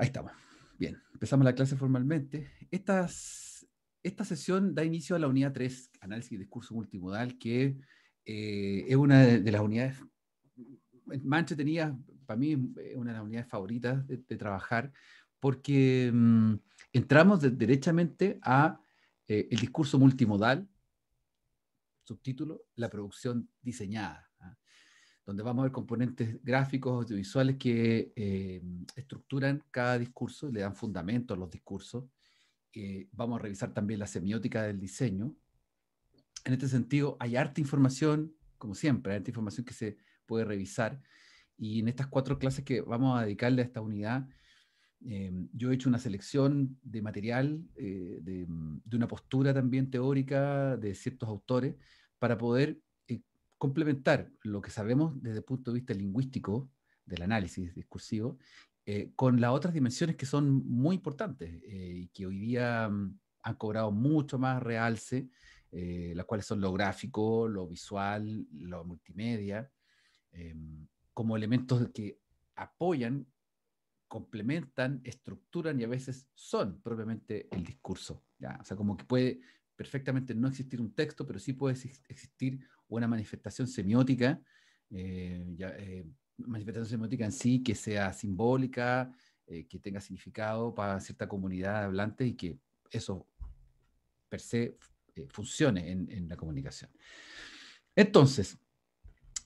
Ahí estamos. Bien, empezamos la clase formalmente. esta sesión da inicio a la unidad 3, análisis y discurso multimodal, que eh, es una de, las unidades Manche mm, tenía, para mí una de las unidades favoritas de, trabajar, porque mm, entramos directamente derechamente a eh, el discurso multimodal, subtítulo, la producción diseñada donde vamos a ver componentes gráficos, audiovisuales que eh, estructuran cada discurso, le dan fundamento a los discursos. vamos a revisar también la semiótica del diseño. En este sentido, hay harta información, como siempre, hay harta información que se puede revisar. Y en estas cuatro clases que vamos a dedicarle a esta unidad, eh, yo he hecho una selección de material, eh, de, de, una postura también teórica de ciertos autores, para poder complementar lo que sabemos desde el punto de vista lingüístico del análisis discursivo eh, con las otras dimensiones que son muy importantes eh, y que hoy día mm, han cobrado mucho más realce, eh, las cuales son lo gráfico, lo visual, lo multimedia, em, como elementos que apoyan, complementan, estructuran y a veces son propiamente el discurso. ¿ya? O sea, como que puede perfectamente no existir un texto, pero sí puede existir una manifestación semiótica, eh, eh, manifestación semiótica en sí que sea simbólica, eh, que tenga significado para cierta comunidad hablante hablantes y que eso per se funcione en, la comunicación. Entonces,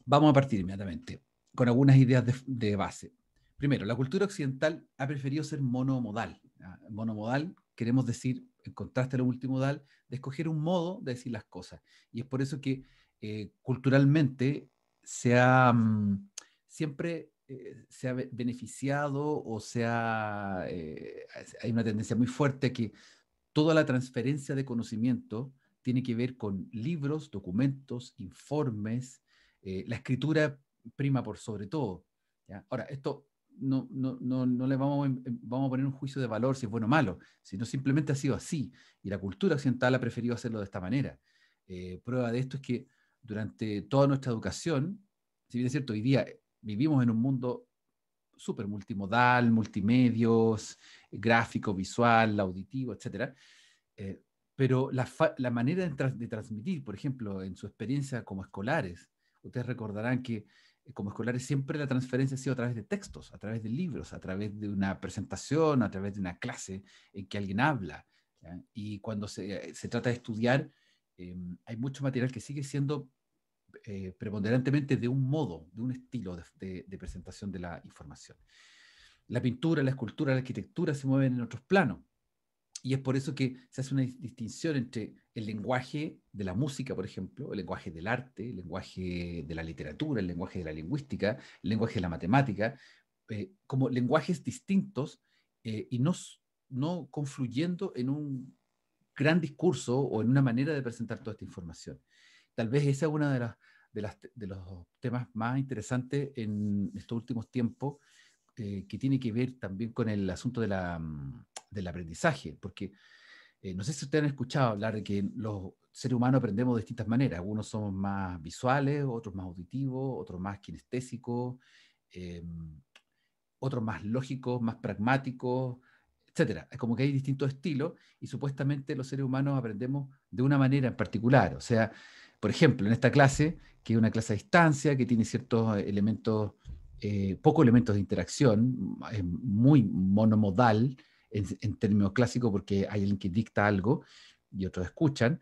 vamos a partir inmediatamente con algunas ideas de, de, base. Primero, la cultura occidental ha preferido ser monomodal. Monomodal queremos decir, en contraste a lo multimodal, de escoger un modo de decir las cosas. Y es por eso que eh, culturalmente se ha mm, siempre eh, se ha beneficiado o sea eh, hay una tendencia muy fuerte que toda la transferencia de conocimiento tiene que ver con libros, documentos, informes, la escritura prima por sobre todo. Ahora, esto no, no, no, le vamos, em, em, vamos a poner un juicio de valor si es bueno o malo, sino simplemente ha sido así. Y la cultura occidental ha preferido hacerlo de esta manera. prueba de esto es que durante toda nuestra educación, si bien es cierto, hoy día eh, vivimos en un mundo súper multimodal, multimedios, eh, gráfico, visual, auditivo, etc. Eh, pero la, manera de, transmitir, por ejemplo, en su experiencia como escolares, ustedes recordarán que como escolares siempre la transferencia ha sido a través de textos, a través de libros, a través de una presentación, a través de una clase en que alguien habla. Y cuando se trata de estudiar, Em, hay mucho material que sigue siendo eh, preponderantemente de un modo, de un estilo de, presentación de la información. La pintura, la escultura, la arquitectura se mueven en otros planos. Y es por eso que se hace una distinción entre el lenguaje de la música, por ejemplo, el lenguaje del arte, el lenguaje de la literatura, el lenguaje de la lingüística, el lenguaje de la matemática, eh, como lenguajes distintos eh, y no, no confluyendo en un gran discurso o en una manera de presentar toda esta información. Tal vez ese es uno de las, de, los temas más interesantes en estos últimos tiempos eh, que tiene que ver también con el asunto de la, del aprendizaje, porque eh, no sé si ustedes han escuchado hablar de que los seres humanos aprendemos de distintas maneras. Algunos somos más visuales, otros más auditivos, otros más kinestésicos, em, otros más lógicos, más pragmáticos, etcétera. Es como que hay distintos estilos y supuestamente los seres humanos aprendemos de una manera en particular. O sea, por ejemplo, en esta clase, que es una clase a distancia, que tiene ciertos eh, elementos, eh, pocos elementos de interacción, es muy monomodal en, términos clásicos porque hay alguien que dicta algo y otros escuchan,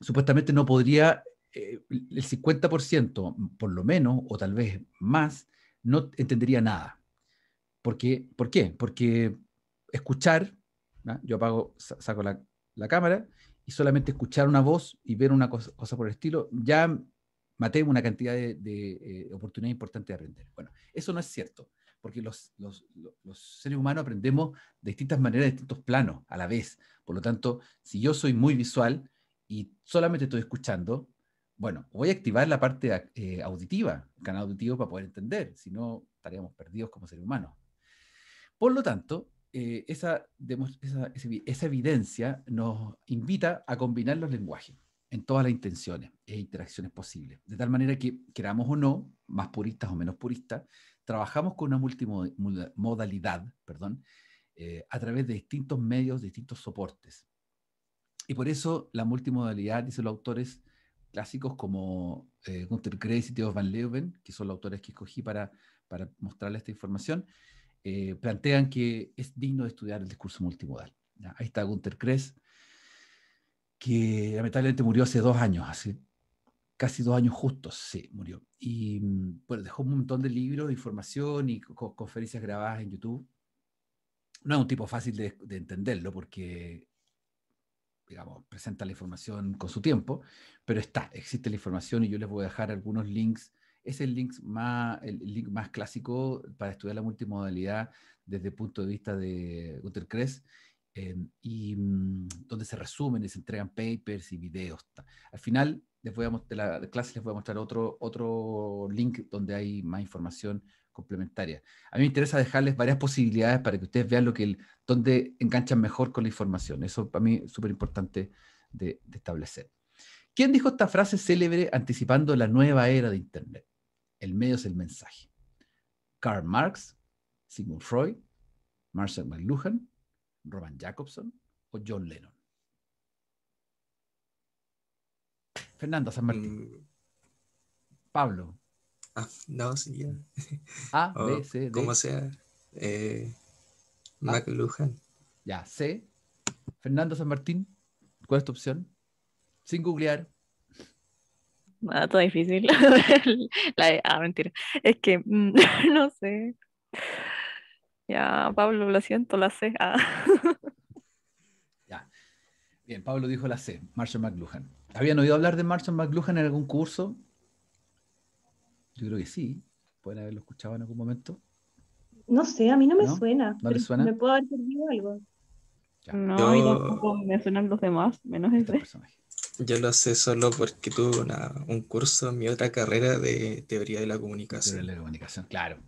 supuestamente no podría eh, el 50%, por lo menos, o tal vez más, no entendería nada. Porque, ¿Por qué? Porque escuchar, yo apago, saco la, la, cámara y solamente escuchar una voz y ver una cosa, cosa por el estilo, ya maté una cantidad de, de eh, oportunidades importantes de aprender. Bueno, eso no es cierto, porque los, los, los, seres humanos aprendemos de distintas maneras, de distintos planos a la vez. Por lo tanto, si yo soy muy visual y solamente estoy escuchando, bueno, voy a activar la parte eh, auditiva, el canal auditivo para poder entender, si no estaríamos perdidos como seres humanos. Por lo tanto, eh, esa, esa, evidencia nos invita a combinar los lenguajes en todas las intenciones e interacciones posibles, de tal manera que, queramos o no, más puristas o menos puristas, trabajamos con una multimodalidad, perdón, eh, a través de distintos medios, distintos soportes. Y por eso la multimodalidad, dicen los autores clásicos como eh, Gunther y Theo van Leeuwen, que son los autores que escogí para, para mostrarles esta información, eh, plantean que es digno de estudiar el discurso multimodal. Ahí está Gunther Kress, que lamentablemente murió hace dos años, hace casi dos años justos, sí, murió. Y mm, bueno, dejó un montón de libros, de información y conferencias grabadas en YouTube. No es un tipo fácil de, de, entenderlo porque, digamos, presenta la información con su tiempo, pero está, existe la información y yo les voy a dejar algunos links es el link más, el link más clásico para estudiar la multimodalidad desde el punto de vista de guterres eh, y mm, donde se resumen y se entregan papers y videos. Al final, les voy a de la clase les voy a mostrar otro, otro link donde hay más información complementaria. A mí me interesa dejarles varias posibilidades para que ustedes vean lo que el, dónde enganchan mejor con la información. Eso para mí es súper importante de establecer. ¿Quién dijo esta frase célebre anticipando la nueva era de Internet? El medio es el mensaje. Karl Marx, Sigmund Freud, Marcel McLuhan, Roman Jacobson o John Lennon. Fernando San Martín. Mm. Pablo. Ah, no, señor. A, B, C, D. Como sea. Eh, McLuhan. Ya, C. Fernando San Martín, ¿cuál es tu opción? sin googlear. Nada, ah, todo difícil. ah, mentira. Es que mm, no sé. Ya, Pablo, lo siento, la C. Ah. Bien, Pablo dijo la C, Marshall McLuhan. ¿Habían oído hablar de Marshall McLuhan en algún curso? Yo creo que sí. Pueden haberlo escuchado en algún momento. No sé, a mí no me suena. ¿No le suena? Me puedo haber perdido algo. No, me suenan los demás, menos este yo lo sé solo porque tuve un curso en mi otra carrera de teoría de la comunicación. Teoría de la comunicación, claro.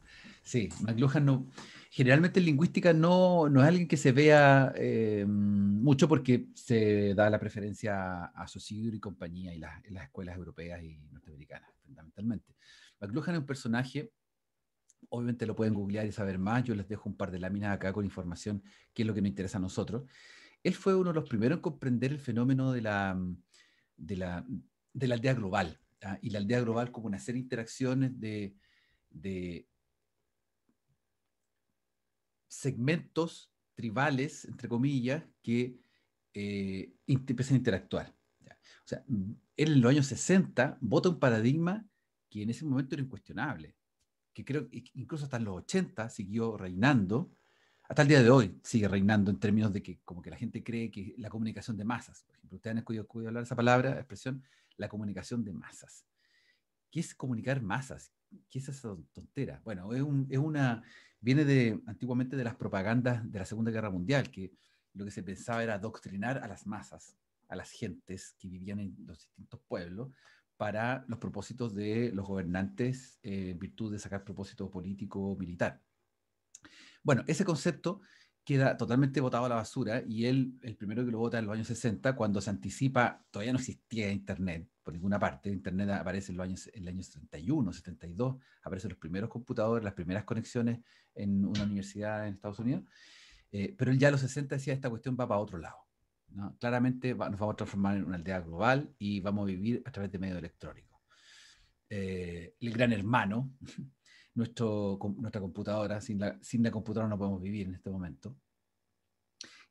Sí, McLuhan Generalmente en lingüística no, es alguien que se vea eh, mucho porque se da la preferencia a Saussure y compañía y las, las escuelas europeas y norteamericanas, fundamentalmente. McLuhan es un personaje, obviamente lo pueden googlear y saber más. Yo les dejo un par de láminas acá con información que es lo que nos interesa a nosotros. Él fue uno de los primeros en comprender el fenómeno de la de, la, aldea global. Y la aldea global como una serie de interacciones de, segmentos tribales, entre comillas, que eh, empiezan a interactuar. O sea, mm, en los años 60 vota un paradigma que en ese momento era incuestionable, que creo que incluso hasta los 80 siguió reinando, hasta el día de hoy sigue reinando en términos de que como que la gente cree que la comunicación de masas, por ejemplo, ustedes han escuchado hablar esa palabra, expresión, la comunicación de masas. ¿Qué es comunicar masas? ¿Qué es esa tontera? Bueno, es, una, viene de antiguamente de las propagandas de la Segunda Guerra Mundial, que lo que se pensaba era adoctrinar a las masas, a las gentes que vivían en los distintos pueblos, para los propósitos de los gobernantes eh, en virtud de sacar propósito político militar. Bueno, ese concepto queda totalmente botado a la basura y él, el primero que lo vota en los años 60, cuando se anticipa, todavía no existía Internet por ninguna parte, Internet aparece en los años, 71, 31, 72, aparecen los primeros computadores, las primeras conexiones en una universidad en Estados Unidos, eh, pero él ya en los 60 decía, esta cuestión va para otro lado. Claramente nos vamos a transformar en una aldea global y vamos a vivir a través de medios electrónicos. Eh, el gran hermano, nuestro, nuestra computadora, sin la, sin la computadora no podemos vivir en este momento.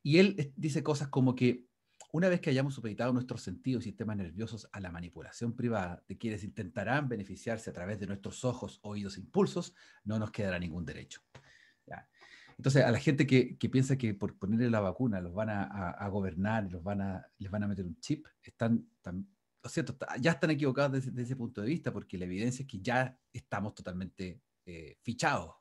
Y él eh, dice cosas como que una vez que hayamos supeditado nuestros sentidos y sistemas nerviosos a la manipulación privada de quienes intentarán beneficiarse a través de nuestros ojos, oídos, e impulsos, no nos quedará ningún derecho. Entonces, a la gente que, que, piensa que por ponerle la vacuna los van a, a, gobernar, los van a, les van a meter un chip, están, tan cierto, ya están equivocados desde, desde, ese punto de vista, porque la evidencia es que ya estamos totalmente eh, fichados.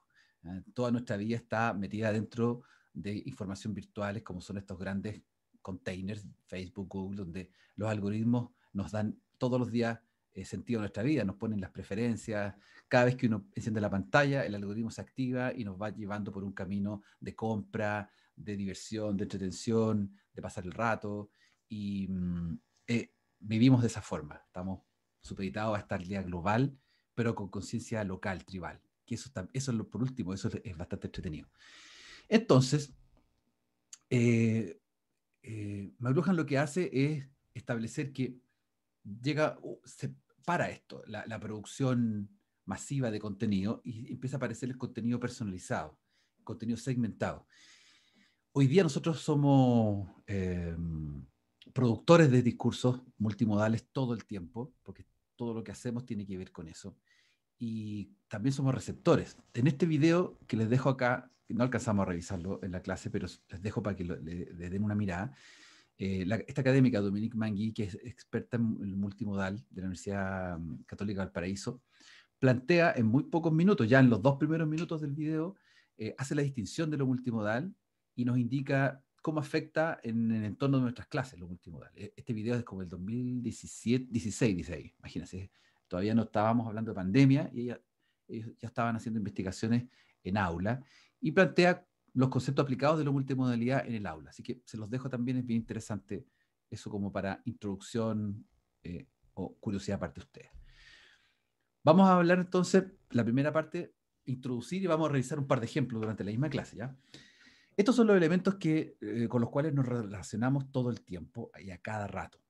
¿ah? toda nuestra vida está metida dentro de información virtuales, como son estos grandes containers, Facebook, Google, donde los algoritmos nos dan todos los días eh, sentido a nuestra vida, nos ponen las preferencias. Cada vez que uno enciende la pantalla, el algoritmo se activa y nos va llevando por un camino de compra, de diversión, de entretención, de pasar el rato. Y mm, eh, vivimos de esa forma. Estamos supeditados a esta realidad global, pero con conciencia local, tribal que eso, es lo por último, eso es, bastante entretenido. Entonces, eh, eh lo que hace es establecer que llega, se para esto, la, producción masiva de contenido y empieza a aparecer el contenido personalizado, contenido segmentado. Hoy día nosotros somos em, productores de discursos multimodales todo el tiempo, porque todo lo que hacemos tiene que ver con eso y también somos receptores. En este video que les dejo acá, no alcanzamos a revisarlo en la clase, pero les dejo para que les den una mirada. Eh, esta académica, Dominique Mangui, que es experta en multimodal de la Universidad mm, Católica del Paraíso, plantea en muy pocos minutos, ya en los dos primeros minutos del video, eh, hace la distinción de lo multimodal y nos indica cómo afecta en, el entorno de nuestras clases lo multimodal. E, este video es como el 2016, 16, 16 imagínense, Todavía no estábamos hablando de pandemia y ella, ellos ya estaban haciendo investigaciones en aula y plantea los conceptos aplicados de la multimodalidad en el aula. Así que se los dejo también, es bien interesante eso como para introducción eh, o curiosidad parte de ustedes. Vamos a hablar entonces, la primera parte, introducir y vamos a revisar un par de ejemplos durante la misma clase. Estos son los elementos que, eh, con los cuales nos relacionamos todo el tiempo y a cada rato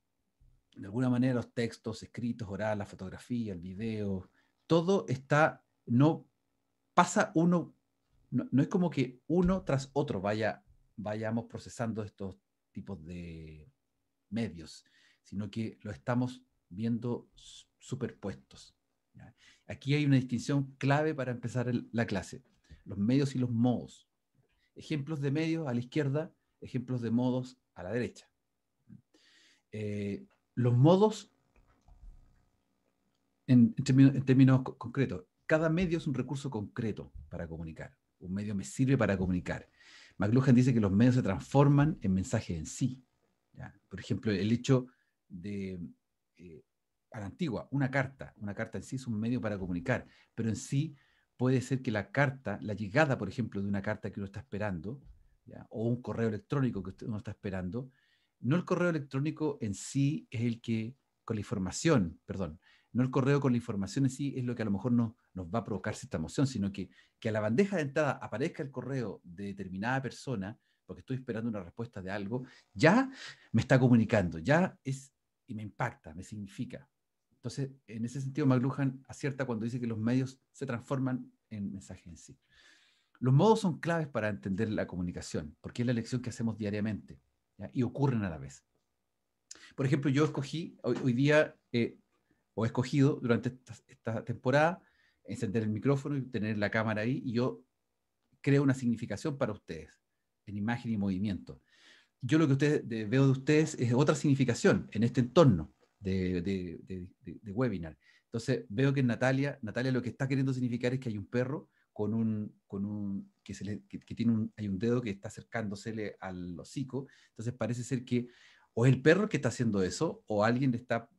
de alguna manera los textos escritos, oral la fotografía, el video, todo está, no pasa uno, no, es como que uno tras otro vaya, vayamos procesando estos tipos de medios, sino que lo estamos viendo superpuestos. Aquí hay una distinción clave para empezar la clase, los medios y los modos. Ejemplos de medios a la izquierda, ejemplos de modos a la derecha. Eh, los modos, en, términos, concretos, cada medio es un recurso concreto para comunicar. Un medio me sirve para comunicar. McLuhan dice que los medios se transforman en mensajes en sí. Por ejemplo, el hecho de, eh, a la antigua, una carta. Una carta en sí es un medio para comunicar, pero en sí puede ser que la carta, la llegada, por ejemplo, de una carta que uno está esperando, o un correo electrónico que uno está esperando, no el correo electrónico en sí es el que, con la información, perdón, no el correo con la información en sí es lo que a lo mejor no, nos va a provocar esta emoción, sino que, que a la bandeja de entrada aparezca el correo de determinada persona, porque estoy esperando una respuesta de algo, ya me está comunicando, ya es y me impacta, me significa. Entonces, en ese sentido, McLuhan acierta cuando dice que los medios se transforman en mensaje en sí. Los modos son claves para entender la comunicación, porque es la elección que hacemos diariamente y ocurren a la vez. Por ejemplo, yo escogí hoy, día, eh, o he escogido durante esta, temporada, encender el micrófono y tener la cámara ahí, y yo creo una significación para ustedes, en imagen y movimiento. Yo lo que ustedes, veo de ustedes es otra significación en este entorno de, de webinar. Entonces veo que Natalia, Natalia lo que está queriendo significar es que hay un perro con un, con un que, tiene un, hay un dedo que está acercándosele al hocico. Entonces parece ser que o es el perro que está haciendo eso, o alguien está,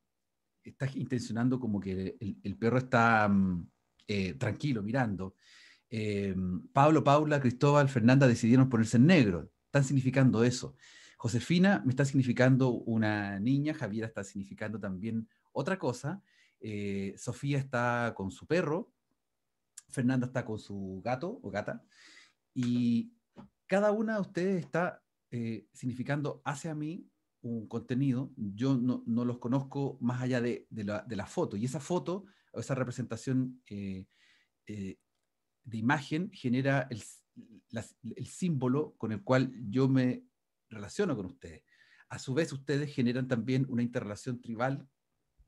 está intencionando como que el, perro está mm, eh, tranquilo, mirando. Eh, Pablo, Paula, Cristóbal, Fernanda decidieron ponerse en negro. Están significando eso. Josefina me está significando una niña, Javiera está significando también otra cosa. Eh, Sofía está con su perro, Fernanda está con su gato o gata y cada una de ustedes está eh, significando hacia mí un contenido. Yo no, los conozco más allá de, la, foto y esa foto o esa representación eh, eh, de imagen genera el, el símbolo con el cual yo me relaciono con ustedes. A su vez, ustedes generan también una interrelación tribal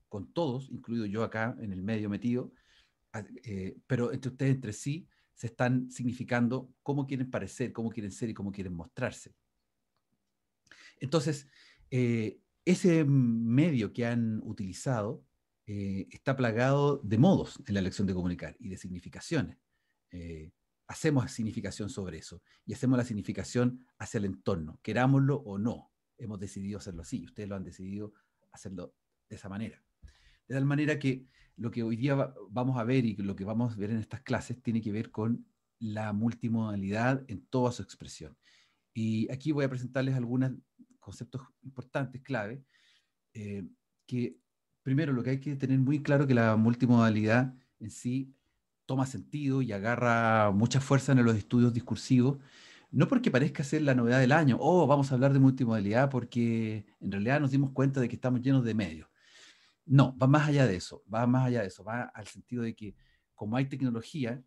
con todos, incluido yo acá en el medio metido, eh, pero entre ustedes, entre sí, se están significando cómo quieren parecer, cómo quieren ser y cómo quieren mostrarse. Entonces, eh, ese medio que han utilizado eh, está plagado de modos en la elección de comunicar y de significaciones. Eh, hacemos significación sobre eso y hacemos la significación hacia el entorno, querámoslo o no. Hemos decidido hacerlo así y ustedes lo han decidido hacerlo de esa manera. De tal manera que lo que hoy día vamos a ver y lo que vamos a ver en estas clases tiene que ver con la multimodalidad en toda su expresión. Y aquí voy a presentarles algunos conceptos importantes, clave, eh, que primero lo que hay que tener muy claro que la multimodalidad en sí toma sentido y agarra mucha fuerza en los estudios discursivos, no porque parezca ser la novedad del año, oh, vamos a hablar de multimodalidad porque en realidad nos dimos cuenta de que estamos llenos de medios. No, va más allá de eso, va más allá de eso, va al sentido de que como hay tecnología,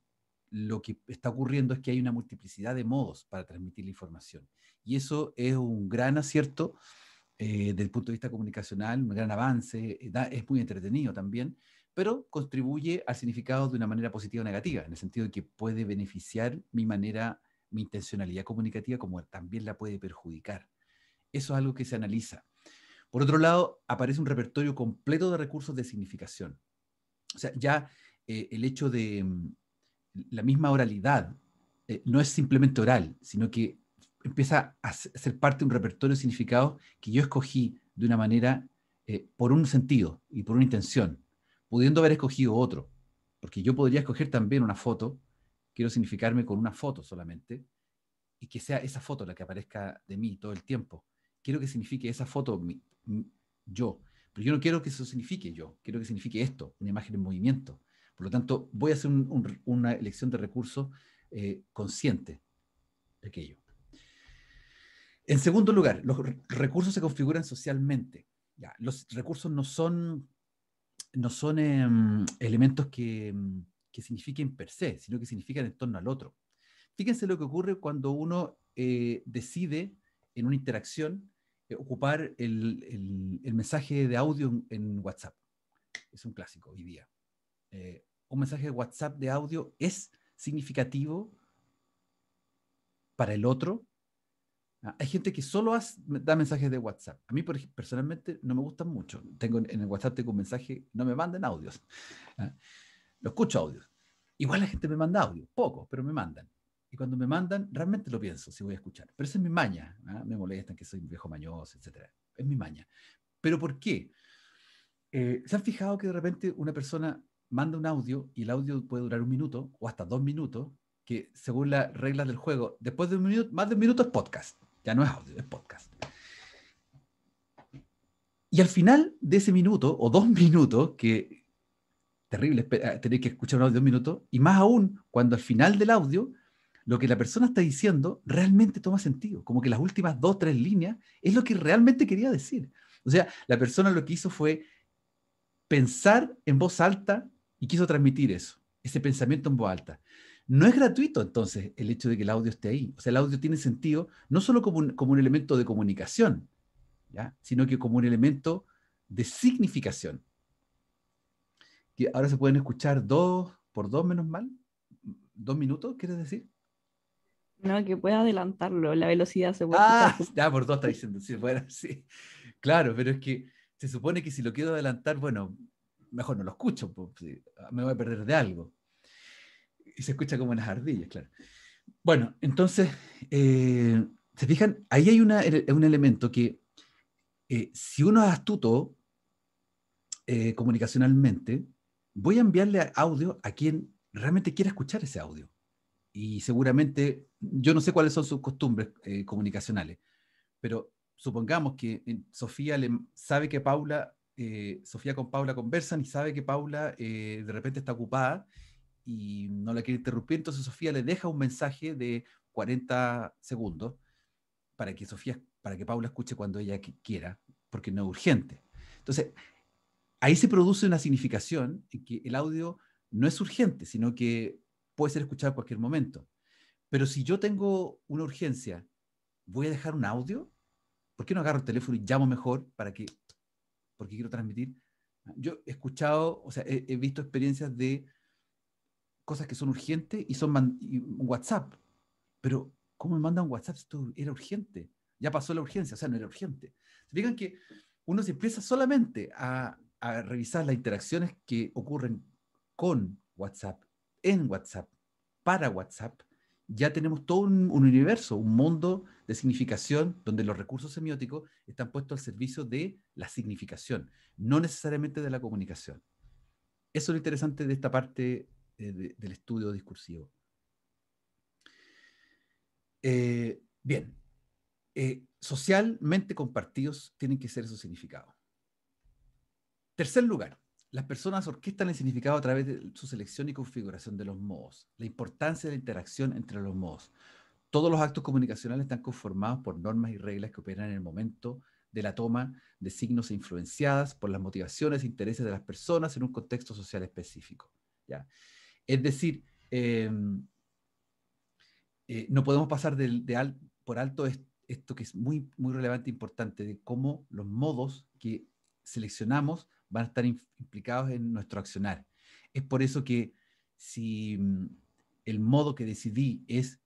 lo que está ocurriendo es que hay una multiplicidad de modos para transmitir la información. Y eso es un gran acierto eh, desde el punto de vista comunicacional, un gran avance, eh, es muy entretenido también, pero contribuye al significado de una manera positiva o negativa, en el sentido de que puede beneficiar mi manera, mi intencionalidad comunicativa, como también la puede perjudicar. Eso es algo que se analiza. Por otro lado, aparece un repertorio completo de recursos de significación. O sea, ya eh, el hecho de mm, la misma oralidad eh, no es simplemente oral, sino que empieza a ser parte de un repertorio de significados que yo escogí de una manera eh, por un sentido y por una intención, pudiendo haber escogido otro, porque yo podría escoger también una foto, quiero significarme con una foto solamente, y que sea esa foto la que aparezca de mí todo el tiempo. Quiero que signifique esa foto yo. Pero yo no quiero que eso signifique yo, quiero que signifique esto, una imagen en movimiento. Por lo tanto, voy a hacer una elección de recursos eh, consciente de aquello. En segundo lugar, los recursos se configuran socialmente. los recursos no son, no son em, elementos que, em, que, signifiquen per se, sino que significan en torno al otro. Fíjense lo que ocurre cuando uno eh, decide en una interacción eh, ocupar el, el, mensaje de audio en, WhatsApp. Es un clásico hoy día. Eh, un mensaje de WhatsApp de audio es significativo para el otro. Ah, hay gente que solo da mensajes de WhatsApp. A mí personalmente no me gustan mucho. Tengo, en el WhatsApp tengo un mensaje, no me manden audios. Ah, lo escucho audios. Igual la gente me manda audio pocos, pero me mandan y cuando me mandan, realmente lo pienso si voy a escuchar. Pero esa es mi maña. ¿ah? Me molestan que soy un viejo mañoso, etc. Es mi maña. ¿Pero por qué? Eh, ¿Se han fijado que de repente una persona manda un audio y el audio puede durar un minuto o hasta dos minutos? Que según las reglas del juego, después de un minuto, más de un minuto es podcast. Ya no es audio, es podcast. Y al final de ese minuto o dos minutos, que terrible eh, tener que escuchar un audio de un minuto, y más aún cuando al final del audio lo que la persona está diciendo realmente toma sentido, como que las últimas dos, tres líneas es lo que realmente quería decir. O sea, la persona lo que hizo fue pensar en voz alta y quiso transmitir eso, ese pensamiento en voz alta. No es gratuito entonces el hecho de que el audio esté ahí. O sea, el audio tiene sentido no solo como un, como un elemento de comunicación, ¿ya? sino que como un elemento de significación. Que ahora se pueden escuchar dos por dos menos mal, dos minutos, ¿quieres decir? No, que pueda adelantarlo, la velocidad se puede. Ah, por dos está diciendo, sí, bueno, sí. Claro, pero es que se supone que si lo quiero adelantar, bueno, mejor no lo escucho, porque ah, me voy a perder de algo. Y se escucha como en las ardillas, claro. Bueno, entonces, eh, se fijan, ahí hay eh, un elemento que eh, si uno es astuto comunicacionalmente, voy a enviarle audio a quien realmente quiera escuchar ese audio y seguramente, yo no sé cuáles son sus costumbres eh, comunicacionales, pero supongamos que eh, Sofía le, sabe que Paula, eh, Sofía con Paula conversan y sabe que Paula de repente está ocupada y no la quiere interrumpir, entonces Sofía le deja un mensaje de 40 segundos para que Sofía, para que Paula escuche cuando ella quiera, porque no es urgente. Entonces, ahí se produce una significación en que el audio no es urgente, sino que puede ser escuchado en cualquier momento. Pero si yo tengo una urgencia, ¿voy a dejar un audio? ¿Por qué no agarro el teléfono y llamo mejor para que, porque quiero transmitir? Yo he escuchado, o sea, he, visto experiencias de cosas que son urgentes y son WhatsApp. Pero, ¿cómo me mandan WhatsApp? si Esto era urgente. Ya pasó la urgencia, o sea, no era urgente. Fíjense que uno se empieza solamente a revisar las interacciones que ocurren con WhatsApp en WhatsApp, para WhatsApp, ya tenemos todo un, universo, un mundo de significación donde los recursos semióticos están puestos al servicio de la significación, no necesariamente de la comunicación. Eso es lo interesante de esta parte eh, del estudio discursivo. Eh, bien, eh, socialmente compartidos tienen que ser esos significados. Tercer lugar, las personas orquestan el significado a través de su selección y configuración de los modos, la importancia de la interacción entre los modos. Todos los actos comunicacionales están conformados por normas y reglas que operan en el momento de la toma de signos e influenciadas por las motivaciones e intereses de las personas en un contexto social específico. Es decir, em, eh, no podemos pasar por alto esto que es muy, muy relevante e importante, de cómo los modos que seleccionamos van a estar implicados en nuestro accionar. Es por eso que si mm, el modo que decidí es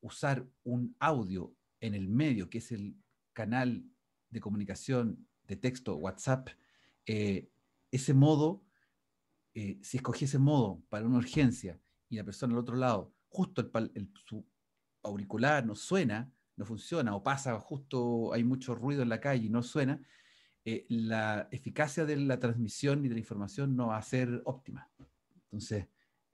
usar un audio en el medio, que es el canal de comunicación de texto, WhatsApp, eh, ese modo, eh, si escogí ese modo para una urgencia y la persona al otro lado, justo su auricular no suena, no funciona, o pasa justo, hay mucho ruido en la calle y no suena, eh, la eficacia de la transmisión y de la información no va a ser óptima. Entonces,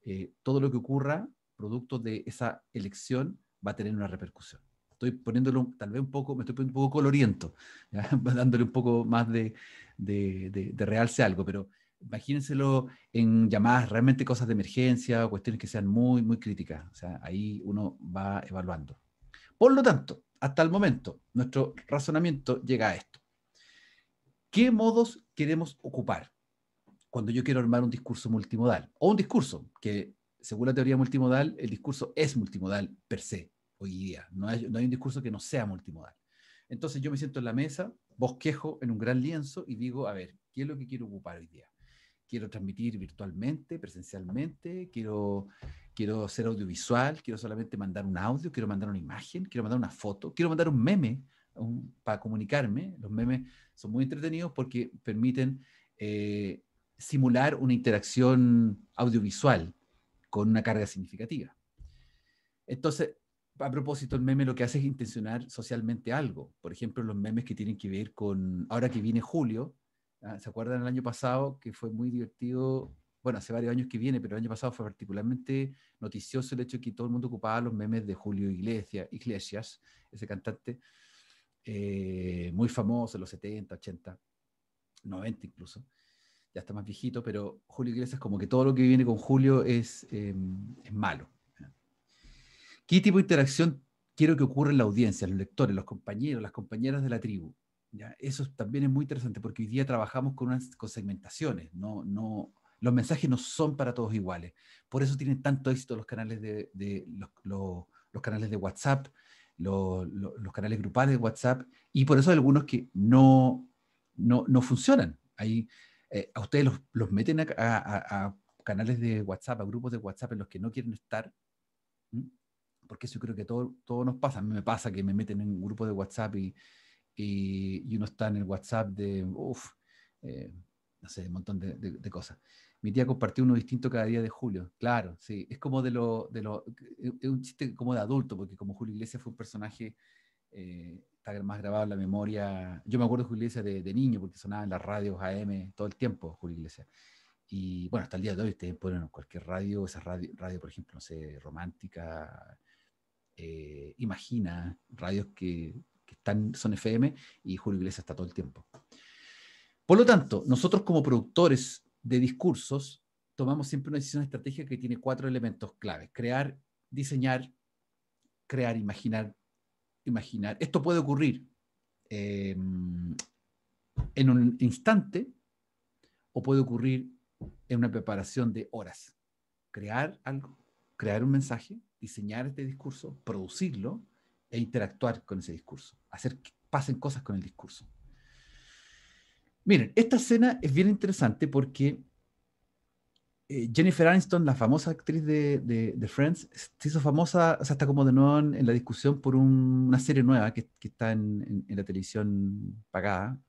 eh, todo lo que ocurra, producto de esa elección, va a tener una repercusión. Estoy poniéndolo tal vez un poco, me estoy poniendo un poco coloriento, dándole un poco más de, de, de, realce a algo, pero imagínenselo en llamadas realmente cosas de emergencia, o cuestiones que sean muy, muy críticas. O ahí uno va evaluando. Por lo tanto, hasta el momento, nuestro razonamiento llega a esto. ¿Qué modos queremos ocupar? Cuando yo quiero armar un discurso multimodal, o un discurso, que según la teoría multimodal, el discurso es multimodal per se, hoy día. No hay, no hay un discurso que no sea multimodal. Entonces yo me siento en la mesa, bosquejo en un gran lienzo y digo, a ver, ¿qué es lo que quiero ocupar hoy día? Quiero transmitir virtualmente, presencialmente, quiero, quiero ser audiovisual, quiero solamente mandar un audio, quiero mandar una imagen, quiero mandar una foto, quiero mandar un meme, para comunicarme. Los memes son muy entretenidos porque permiten eh, simular una interacción audiovisual con una carga significativa. Entonces, a propósito, el meme lo que hace es intencionar socialmente algo. Por ejemplo, los memes que tienen que ver con, ahora que viene julio, ¿ah? ¿se acuerdan el año pasado que fue muy divertido? Bueno, hace varios años que viene, pero el año pasado fue particularmente noticioso el hecho de que todo el mundo ocupaba los memes de Julio Iglesias ese cantante, eh, muy famoso en los 70, 80, 90 incluso. Ya está más viejito, pero Julio Iglesias, como que todo lo que viene con Julio em, es, malo. ¿Qué tipo de interacción quiero que ocurra en la audiencia, los lectores, los compañeros, las compañeras de la tribu? ¿Ya? Eso también es muy interesante porque hoy día trabajamos con, unas, con segmentaciones, no, no, los mensajes no son para todos iguales. Por eso tienen tanto éxito los canales de, los, canales de WhatsApp, los, canales grupales de WhatsApp, y por eso hay algunos que no, no, no funcionan. Ahí, eh, a ustedes los, los meten a, canales de WhatsApp, a grupos de WhatsApp en los que no quieren estar, porque eso creo que todo, todo nos pasa. A mí me pasa que me meten en un grupo de WhatsApp y, y, uno está en el WhatsApp de, uff, eh, no sé, un montón de, de cosas. Mi tía compartió uno distinto cada día de julio. Claro, sí. Es como de lo, de es e, un chiste como de adulto, porque como Julio Iglesias fue un personaje, eh, está más grabado en la memoria. Yo me acuerdo de Julio Iglesias de, niño, porque sonaba en las radios AM todo el tiempo, Julio Iglesias. Y bueno, hasta el día de hoy ustedes ponen cualquier radio, esa radio, radio por ejemplo, no sé, romántica, eh, imagina, radios que, están, son FM y Julio Iglesias está todo el tiempo. Por lo tanto, nosotros como productores de discursos, tomamos siempre una decisión estratégica que tiene cuatro elementos claves. Crear, diseñar, crear, imaginar, imaginar. Esto puede ocurrir eh, en un instante o puede ocurrir en una preparación de horas. Crear algo, crear un mensaje, diseñar este discurso, producirlo e interactuar con ese discurso, hacer que pasen cosas con el discurso. Miren, esta escena es bien interesante porque eh, Jennifer Aniston, la famosa actriz de, Friends, se hizo famosa, o sea, está como de nuevo en, la discusión por una serie nueva que, está en, la televisión pagada.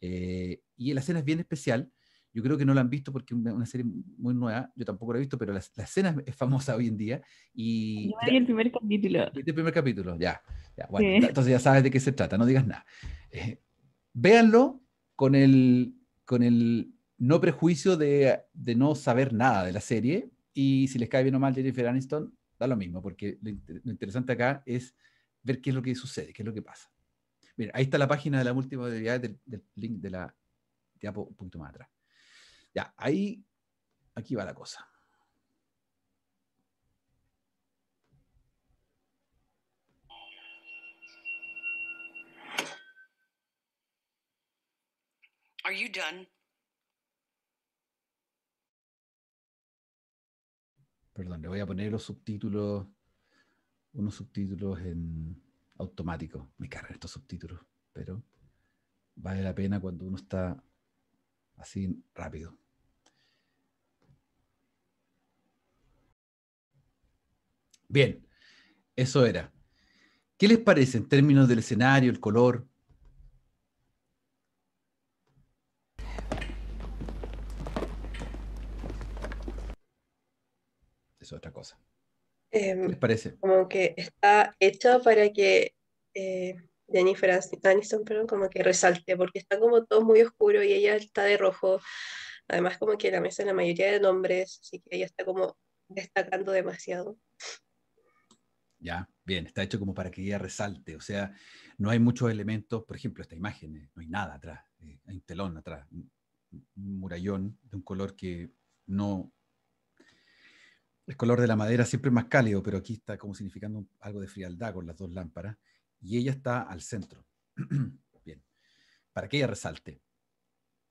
Eh, y la escena es bien especial. Yo creo que no la han visto porque es una serie muy nueva. Yo tampoco la he visto, pero la, escena es, famosa hoy en día. Y el primer capítulo. El este primer capítulo, ya. ya Entonces ya sabes de qué se trata, no digas nada. Eh, véanlo con el, con el no prejuicio de, de, no saber nada de la serie y si les cae bien o mal Jennifer Aniston, da lo mismo, porque lo, interesante acá es ver qué es lo que sucede, qué es lo que pasa. Mira, ahí está la página de la multimodalidad del, del link de la diapo.matra. Ya, ahí, aquí va la cosa. Are you Perdón, le voy a poner los subtítulos, unos subtítulos en automático. Me cargan estos subtítulos, pero vale la pena cuando uno está así rápido. Bien, eso era. ¿Qué les parece en términos del escenario, el color? otra cosa. Em, les parece? Como que está hecha para que eh, Jennifer Aniston, perdón, como que resalte, porque está como todo muy oscuro y ella está de rojo. Además, como que la mesa la mayoría de nombres, así que ella está como destacando demasiado. Ya, bien, está hecho como para que ella resalte, o sea, no hay muchos elementos, por ejemplo, esta imagen, eh, no hay nada atrás, eh, hay un telón atrás, un murallón de un color que no el color de la madera siempre es más cálido, pero aquí está como significando algo de frialdad con las dos lámparas. Y ella está al centro. Bien. Para que ella resalte.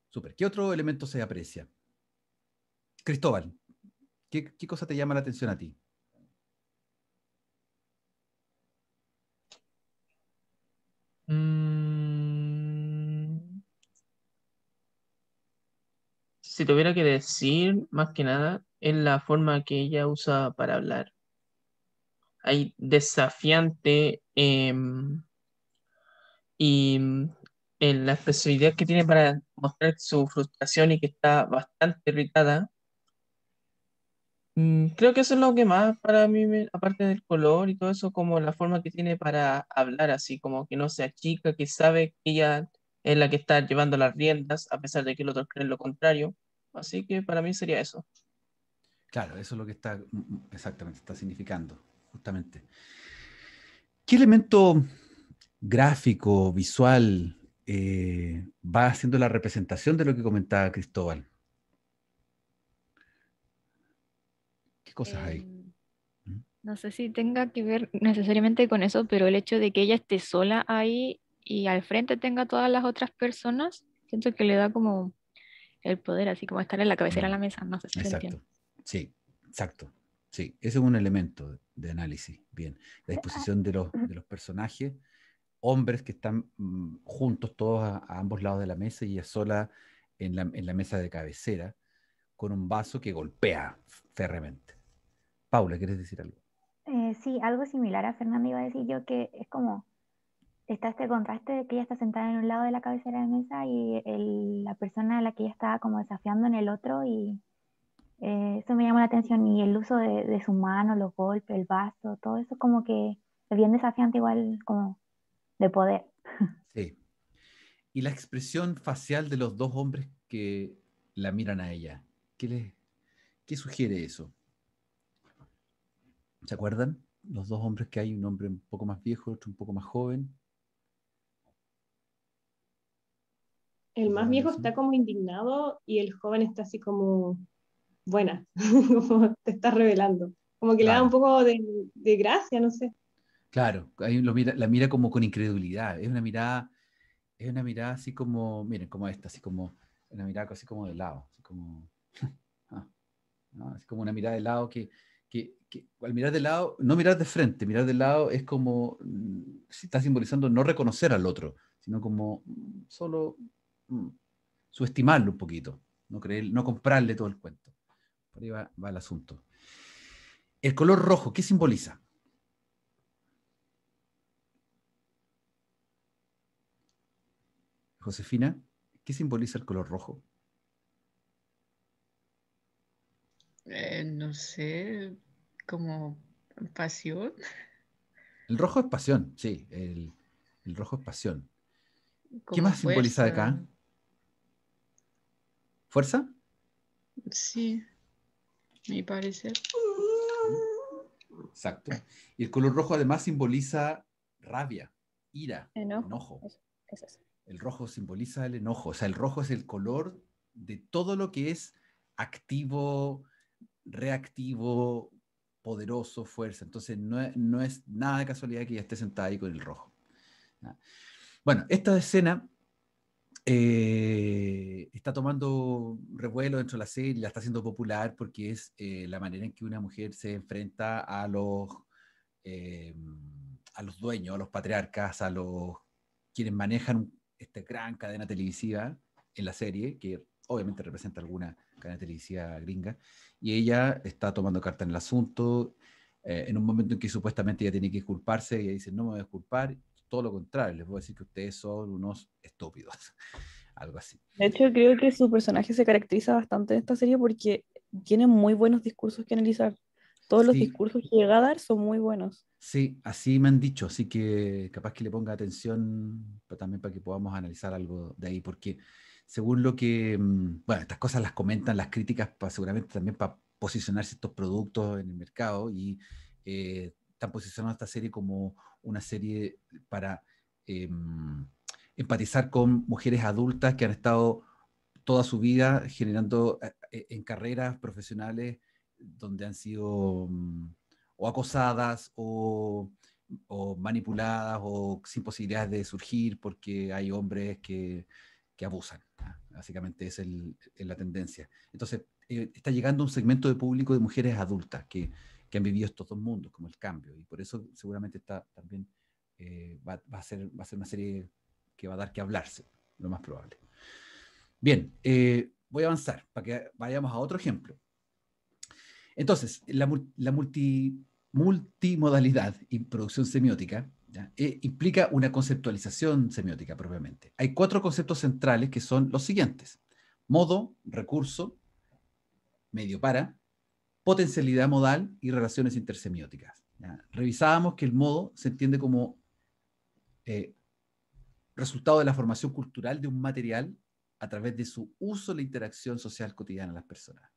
Súper. ¿Qué otro elemento se aprecia? Cristóbal, ¿qué, qué cosa te llama la atención a ti? Mm. si tuviera que decir, más que nada, es la forma que ella usa para hablar. Hay desafiante em, y mm, la expresividad que tiene para mostrar su frustración y que está bastante irritada. Mm, creo que eso es lo que más para mí, aparte del color y todo eso, como la forma que tiene para hablar, así como que no sea chica que sabe que ella es la que está llevando las riendas, a pesar de que el otros creen lo contrario. Así que para mí sería eso. Claro, eso es lo que está mm, mm, exactamente está significando, justamente. ¿Qué elemento gráfico, visual, eh, va haciendo la representación de lo que comentaba Cristóbal? ¿Qué cosas hay? Em, ¿Mm? No sé si tenga que ver necesariamente con eso, pero el hecho de que ella esté sola ahí y al frente tenga todas las otras personas, siento que le da como el poder, así como estar en la cabecera de la mesa, no sé si Sí, exacto. Sí, ese es un elemento de análisis. Bien, la disposición de los, de los personajes, hombres que están mm, juntos todos a, ambos lados de la mesa y ella sola en la, en la mesa de cabecera, con un vaso que golpea férreamente. Paula, ¿quieres decir algo? Eh, sí, algo similar a Fernando iba a decir yo, que es como, está este contraste de que ella está sentada en un lado de la cabecera de mesa y el, la persona a la que ella está como desafiando en el otro y eh, eso me llama la atención y el uso de, su mano, los golpes, el vaso, todo eso como que es bien desafiante igual como de poder. Sí. Y la expresión facial de los dos hombres que la miran a ella, ¿qué, qué sugiere eso? ¿Se acuerdan? Los dos hombres que hay, un hombre un poco más viejo, otro un poco más joven. El más viejo está como indignado y el joven está así como buena, como te estás revelando. Como que le da un poco de, gracia, no sé. Claro, la mira como con incredulidad, es una mirada, es una mirada así como, miren, como esta, así como, una mirada así como de lado, así como, ah, como una mirada de lado que, que, al mirar de lado, no mirar de frente, mirar de lado es como, mm, si está simbolizando no reconocer al otro, sino como mm, solo mm, subestimarlo un poquito, no, creer, no comprarle todo el cuento. Arriba va, el asunto. El color rojo, ¿qué simboliza? Josefina, ¿qué simboliza el color rojo? Eh, no sé, como pasión. El rojo es pasión, sí, el, rojo es pasión. ¿Qué más simboliza acá? ¿Fuerza? Sí mi parecer. Exacto. Y el color rojo además simboliza rabia, ira, enojo. El rojo simboliza el enojo. O sea, el rojo es el color de todo lo que es activo, reactivo, poderoso, fuerza. Entonces, no, es nada de casualidad que ella esté sentada ahí con el rojo. Bueno, esta escena eh, está tomando revuelo dentro de la serie, la está haciendo popular porque es eh, la manera en que una mujer se enfrenta a los, eh, a los dueños, a los patriarcas, a los quienes manejan esta gran cadena televisiva en la serie, que obviamente representa alguna cadena televisiva gringa, y ella está tomando carta en el asunto. en un momento en que supuestamente ella tiene que disculparse, ella dice, no me voy a disculpar, todo lo contrario, les voy a decir que ustedes son unos estúpidos, algo así. De hecho, creo que su personaje se caracteriza bastante en esta serie porque tiene muy buenos discursos que analizar. Todos los discursos que llega a dar son muy buenos. Sí, así me han dicho, así que capaz que le ponga atención pero también para que podamos analizar algo de ahí, porque según lo que, mm, bueno, estas cosas las comentan las críticas para, seguramente también para posicionar ciertos productos en el mercado y eh, están posicionando esta serie como una serie para em, empatizar con mujeres adultas que han estado toda su vida generando eh, eh, en carreras profesionales donde han sido mm, o acosadas o, manipuladas o sin posibilidades de surgir porque hay hombres que, abusan. Básicamente es la tendencia. Entonces, eh, está llegando un segmento de público de mujeres adultas que, que han vivido estos dos mundos, como el cambio. Y por eso seguramente está también eh, va, a ser, va a ser una serie que va a dar que hablarse, lo más probable. Bien, eh, voy a avanzar para que vayamos a otro ejemplo. Entonces, la, multimodalidad y producción semiótica eh, implica una conceptualización semiótica propiamente. Hay cuatro conceptos centrales que son los siguientes. Modo, recurso, medio para, potencialidad modal y relaciones intersemióticas. Revisábamos que el modo se entiende como eh, resultado de la formación cultural de un material a través de su uso en la interacción social cotidiana de las personas.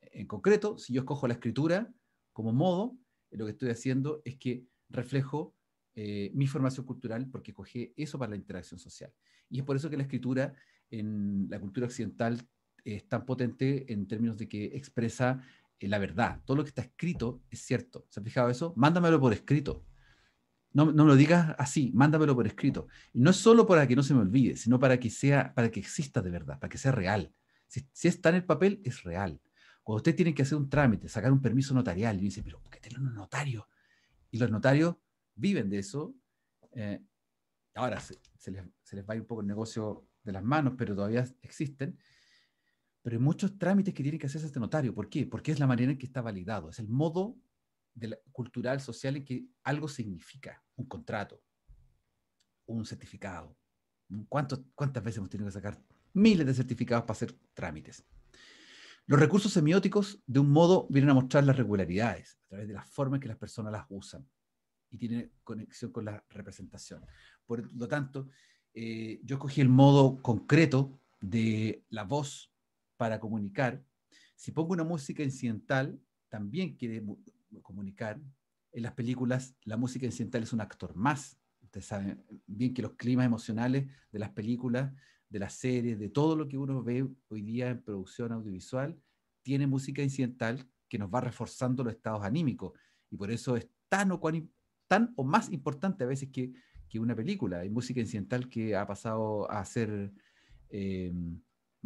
En concreto, si yo escojo la escritura como modo, lo que estoy haciendo es que reflejo eh, mi formación cultural porque escogí eso para la interacción social. Y es por eso que la escritura en la cultura occidental es tan potente en términos de que expresa la verdad, todo lo que está escrito es cierto. ¿Se ha fijado eso? Mándamelo por escrito. No, lo digas así, mándamelo por escrito. Y no es solo para que no se me olvide, sino para que sea, para que exista de verdad, para que sea real. Si, está en el papel, es real. Cuando usted tiene que hacer un trámite, sacar un permiso notarial, y dice, pero ¿por qué tiene un notario? Y los notarios viven de eso. Eh, ahora se, les, va un poco el negocio de las manos, pero todavía existen pero hay muchos trámites que tienen que hacerse este notario. ¿Por qué? Porque es la manera en que está validado, es el modo de cultural, social en que algo significa, un contrato, un certificado. ¿Cuántas veces hemos tenido que sacar miles de certificados para hacer trámites? Los recursos semióticos, de un modo, vienen a mostrar las regularidades a través de la forma en que las personas las usan y tienen conexión con la representación. Por lo tanto, eh, yo cogí el modo concreto de la voz para comunicar. Si pongo una música incidental, también quiere comunicar. En las películas, la música incidental es un actor más. Ustedes saben bien que los climas emocionales de las películas, de las series, de todo lo que uno ve hoy día en producción audiovisual, tiene música incidental que nos va reforzando los estados anímicos. Y por eso es tan o, más importante a veces que, una película. Hay música incidental que ha pasado a ser eh,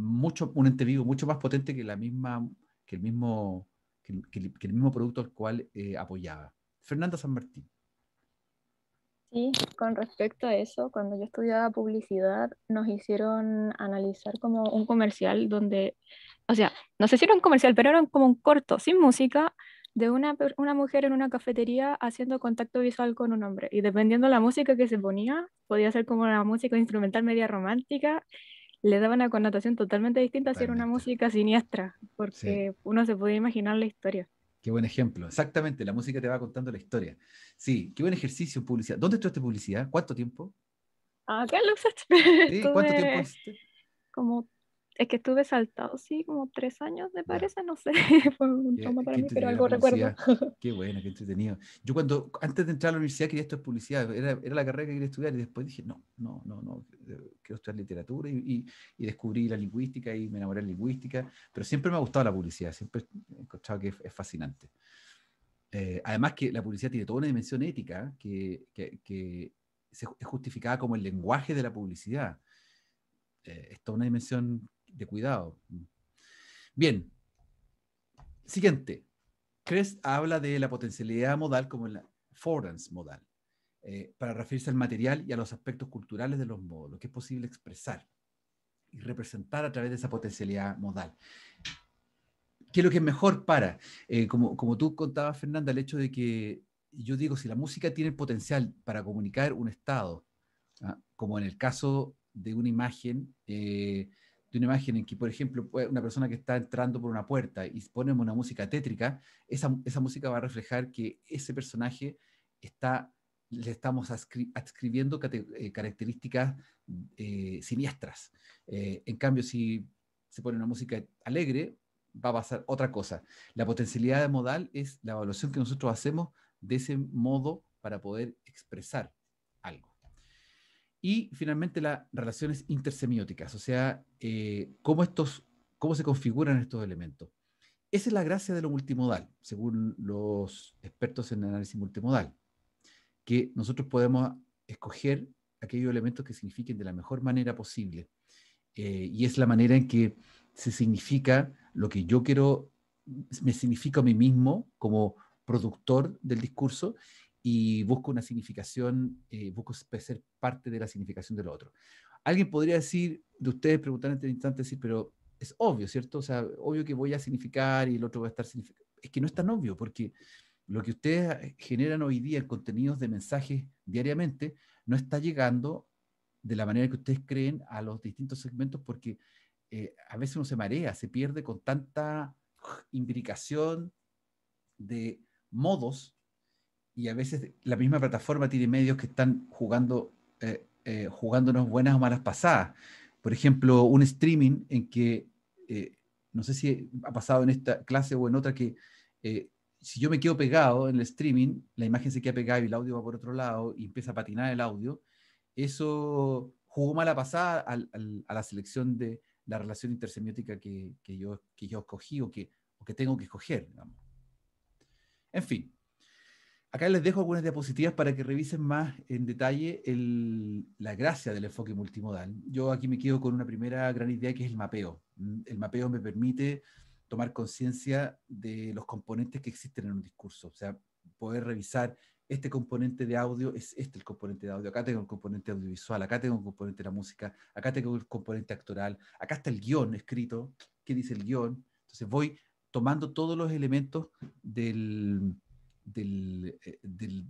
mucho, un ente vivo mucho más potente que, la misma, que, el, mismo, que, el mismo producto al cual eh, apoyaba. Fernando San Martín. Sí, con respecto a eso, cuando yo estudiaba publicidad, nos hicieron analizar como un comercial donde, o sea, no hicieron un comercial, pero era como un corto sin música de una, una mujer en una cafetería haciendo contacto visual con un hombre. Y dependiendo la música que se ponía, podía ser como la música instrumental media romántica le daba una connotación totalmente distinta si era una música siniestra, porque uno se podía imaginar la historia. Qué buen ejemplo. Exactamente, la música te va contando la historia. Sí, qué buen ejercicio publicidad. ¿Dónde estuviste publicidad? ¿Cuánto tiempo? Acá en los ¿Cuánto tiempo? Como es que estuve saltado, sí, como tres años, me parece, no sé, fue un trauma para mí, pero algo recuerdo. Qué bueno, qué entretenido. Yo cuando, antes de entrar a la universidad quería estudiar publicidad, era, la carrera que quería estudiar y después dije, no, no, no, no, eh, quiero estudiar literatura y, y, descubrí la lingüística y me enamoré de la lingüística, pero siempre me ha gustado la publicidad, siempre he encontrado que es, fascinante. Eh, además que la publicidad tiene toda una dimensión ética que, se, es justificada como el lenguaje de la publicidad. Eh, es toda una dimensión de cuidado. Bien, siguiente. Crest habla de la potencialidad modal como la affordance modal, eh, para referirse al material y a los aspectos culturales de los módulos, que es posible expresar y representar a través de esa potencialidad modal. ¿Qué es lo que es mejor para? Eh, como, como tú contabas, Fernanda, el hecho de que yo digo, si la música tiene el potencial para comunicar un estado, ¿ah? como en el caso de una imagen, eh, de una imagen en que, por ejemplo, una persona que está entrando por una puerta y ponemos una música tétrica, esa, música va a reflejar que ese personaje está, le estamos adscribiendo eh, características eh, siniestras. Eh, en cambio, si se pone una música alegre, va a pasar otra cosa. La potencialidad modal es la evaluación que nosotros hacemos de ese modo para poder expresar algo. Y finalmente las relaciones intersemióticas, o sea, eh, cómo, estos, cómo se configuran estos elementos. Esa es la gracia de lo multimodal, según los expertos en análisis multimodal, que nosotros podemos escoger aquellos elementos que signifiquen de la mejor manera posible. Eh, y es la manera en que se significa lo que yo quiero, me significa a mí mismo como productor del discurso y busco una significación, eh, busco ser parte de la significación del otro. Alguien podría decir, de ustedes preguntar en este instante, decir, pero es obvio, ¿cierto? O sea, obvio que voy a significar y el otro va a estar significando. Es que no es tan obvio, porque lo que ustedes generan hoy día en contenidos de mensajes diariamente no está llegando de la manera que ustedes creen a los distintos segmentos, porque eh, a veces uno se marea, se pierde con tanta imbricación de modos y a veces la misma plataforma tiene medios que están jugando, eh, eh, jugándonos buenas o malas pasadas. Por ejemplo, un streaming en que, eh, no sé si ha pasado en esta clase o en otra, que si yo me quedo pegado en el streaming, la imagen se queda pegada y el audio va por otro lado y empieza a patinar el audio, eso jugó mala pasada a la selección de la relación intersemiótica que, que yo, que yo escogí o que, o que tengo que escoger. Digamos. En fin, Acá les dejo algunas diapositivas para que revisen más en detalle la gracia del enfoque multimodal. Yo aquí me quedo con una primera gran idea que es el mapeo. Mm, el mapeo me permite tomar conciencia de los componentes que existen en un discurso, o sea, poder revisar este componente de audio es este el componente de audio, acá tengo el componente audiovisual, acá tengo el componente de la música, acá tengo el componente actoral, acá está el guión escrito, qué dice el guión. Entonces voy tomando todos los elementos del, eh, del,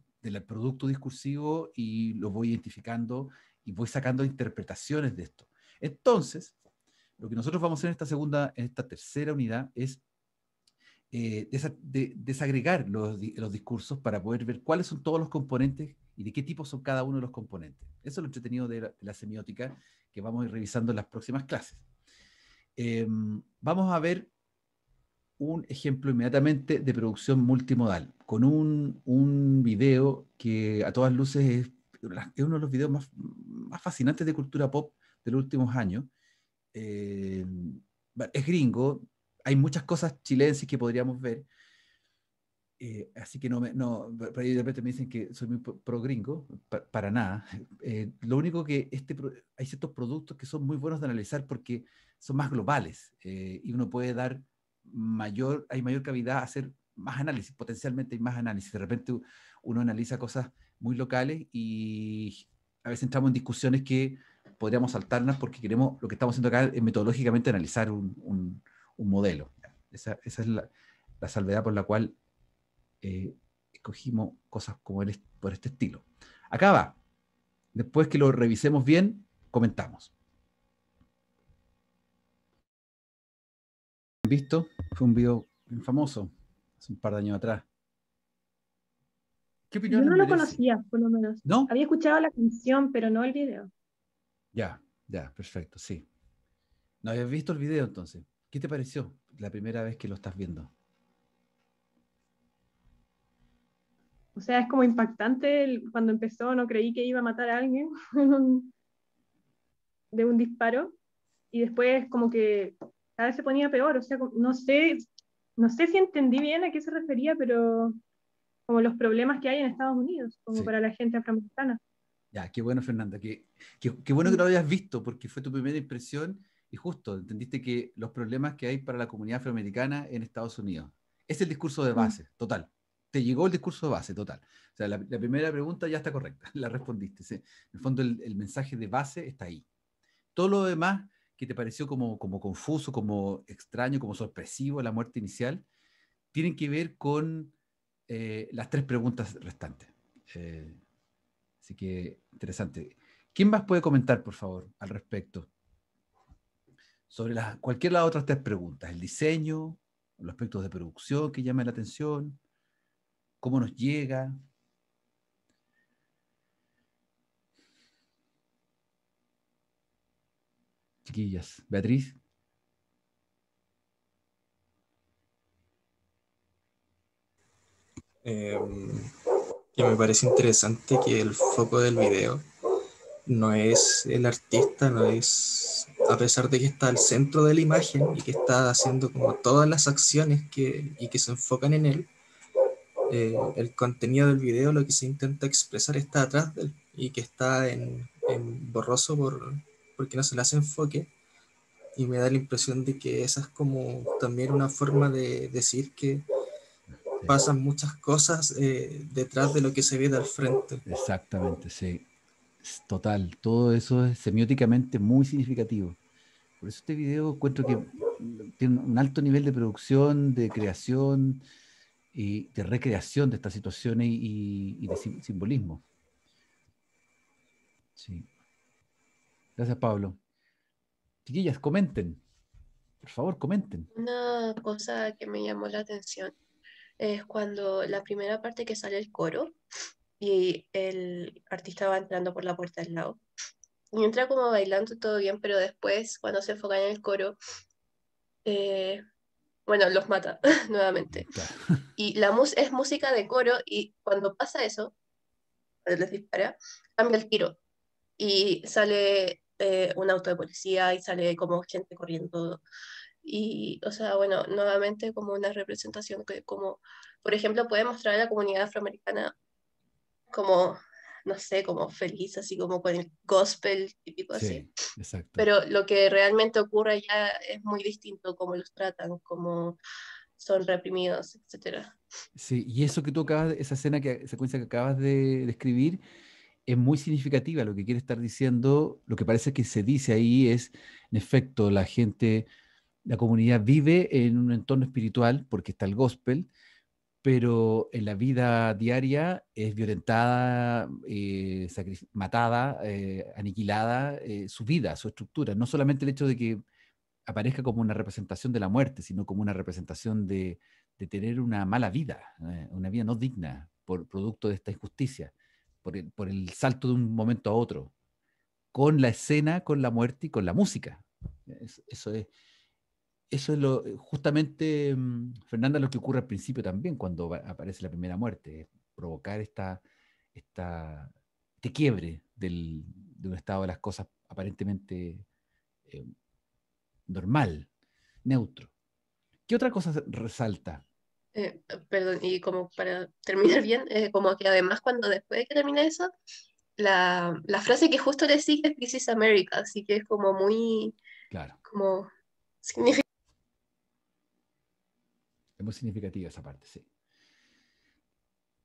producto discursivo y lo voy identificando y voy sacando interpretaciones de esto. Entonces, lo que nosotros vamos a hacer en esta segunda, esta tercera unidad es eh, desagregar los, discursos para poder ver cuáles son todos los componentes y de qué tipo son cada uno de los componentes. Eso es lo entretenido de la, semiótica que vamos a ir revisando en las próximas clases. Em, vamos a ver un ejemplo inmediatamente de producción multimodal, con un, un video que a todas luces es, uno de los videos más, más, fascinantes de cultura pop de los últimos años. Eh, es gringo, hay muchas cosas chilenses que podríamos ver, eh, así que no me, no, de repente me dicen que soy muy pro gringo, para nada. Eh, lo único que este, hay ciertos productos que son muy buenos de analizar porque son más globales y uno puede dar mayor, hay mayor cavidad a hacer más análisis, potencialmente hay más análisis. De repente uno analiza cosas muy locales y a veces entramos en discusiones que podríamos saltarnos porque queremos, lo que estamos haciendo acá es metodológicamente analizar un, modelo. Esa, es la, salvedad por la cual eh, escogimos cosas como por este estilo. Acá va. Después que lo revisemos bien, comentamos. visto. Fue un video famoso hace un par de años atrás. ¿Qué opinión Yo no lo conocía, por lo menos. ¿No? Había escuchado la canción, pero no el video. Ya, ya, perfecto, sí. ¿No habías visto el video entonces? ¿Qué te pareció la primera vez que lo estás viendo? O sea, es como impactante. Cuando empezó no creí que iba a matar a alguien de un disparo. Y después como que se ponía peor, o sea, no sé, no sé si entendí bien a qué se refería, pero como los problemas que hay en Estados Unidos, como para la gente afroamericana. Ya, qué bueno, Fernanda, qué, qué, bueno que lo hayas visto, porque fue tu primera impresión y justo entendiste que los problemas que hay para la comunidad afroamericana en Estados Unidos. Es el discurso de base, total. Te llegó el discurso de base, total. O sea, la, primera pregunta ya está correcta, la respondiste. En el fondo, el, el, mensaje de base está ahí. Todo lo demás que te pareció como, confuso, como extraño, como sorpresivo la muerte inicial, tienen que ver con eh, las tres preguntas restantes. Eh, así que interesante. ¿Quién más puede comentar, por favor, al respecto? Sobre cualquiera de las otras tres preguntas, el diseño, los aspectos de producción que llaman la atención, cómo nos llega, Beatriz. Em, me parece interesante que el foco del video no es el artista, no es, a pesar de que está al centro de la imagen y que está haciendo como todas las acciones que, y que se enfocan en él, eh, el contenido del video, lo que se intenta expresar está atrás de él y que está en, en borroso por, porque no se le hace enfoque y me da la impresión de que esa es como también una forma de decir que pasan muchas cosas eh, detrás de lo que se ve al frente. Exactamente, sí. total, todo eso es semióticamente muy significativo. Por eso este video cuento que tiene un alto nivel de producción, de creación y de recreación de estas situaciones y, y de simbolismo. Sí. Gracias, Pablo. Chiquillas, comenten. Por favor, comenten. Una cosa que me llamó la atención es cuando la primera parte que sale el coro y el artista va entrando por la puerta del lado. Y entra como bailando todo bien, pero después cuando se enfoca en el coro, eh, bueno, los mata nuevamente. Y la es música de coro y cuando pasa eso, cuando les dispara, cambia el tiro y sale eh, un auto de policía y sale como gente corriendo. Y, o sea, bueno, nuevamente como una representación que como, por ejemplo, puede mostrar a la comunidad afroamericana como, no sé, como feliz, así como con el gospel típico sí, Exacto. Pero lo que realmente ocurre allá es muy distinto, como los tratan, como son reprimidos, etc. Sí, y eso que tú acabas, esa escena, que, secuencia que acabas de describir, es muy significativa. Lo que quiere estar diciendo, lo que parece que se dice ahí es, en efecto, la gente, la comunidad vive en un entorno espiritual porque está el gospel, pero en la vida diaria es violentada, eh, matada, eh, aniquilada eh, su vida, su estructura. No solamente el hecho de que aparezca como una representación de la muerte, sino como una representación de, de tener una mala vida, una vida no digna por producto de esta injusticia por el, salto de un momento a otro, con la escena, con la muerte y con la música. eso es, eso es lo, justamente, mm, Fernanda, lo que ocurre al principio también, cuando aparece la primera muerte, provocar esta, esta, este quiebre del, de un estado de las cosas aparentemente eh, normal, neutro. ¿Qué otra cosa resalta eh, perdón, y como para terminar bien, eh, como que además cuando después de que termina eso, la, frase que justo le sigue es This is America, así que es como muy... Claro. Como significativa es muy significativa esa parte, sí.